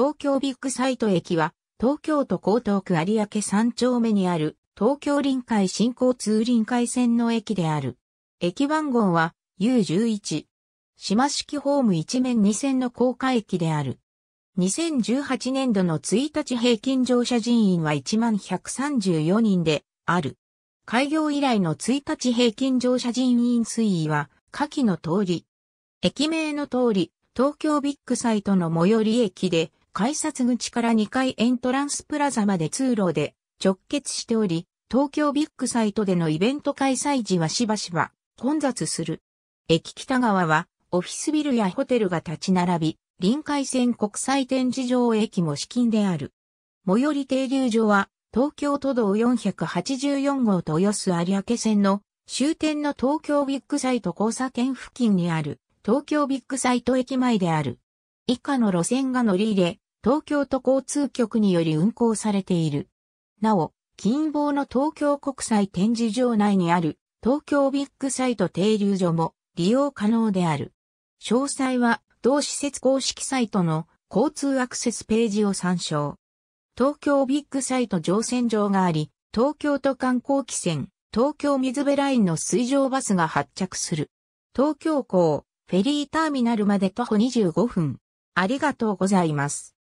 東京ビッグサイト駅は、東京都江東区有明3丁目にある、東京臨海新交通臨海線の駅である。駅番号は U11。島式ホーム一面2線の高架駅である。2018年度の1日平均乗車人員は1134人である。開業以来の1日平均乗車人員推移は下記の通り。駅名の通り、東京ビッグサイトの最寄り駅で改札口から2階エントランスプラザまで通路で直結しており、東京ビッグサイトでのイベント開催時はしばしば混雑する。駅北側はオフィスビルやホテルが立ち並び、臨海線国際展示場駅も資金である。最寄り停留所は東京都道484号と豊洲有明線の終点の東京ビッグサイト交差点付近にある東京ビッグサイト駅前である。以下の路線が乗り入れ、東京都交通局により運行されている。なお、近傍の東京国際展示場内にある東京ビッグサイト停留所も利用可能である。詳細は同施設公式サイトの交通アクセスページを参照。東京ビッグサイト乗船場があり、東京都観光汽船、東京水辺ラインの水上バスが発着する。東京港、フェリーターミナルまで徒歩25分。ありがとうございます。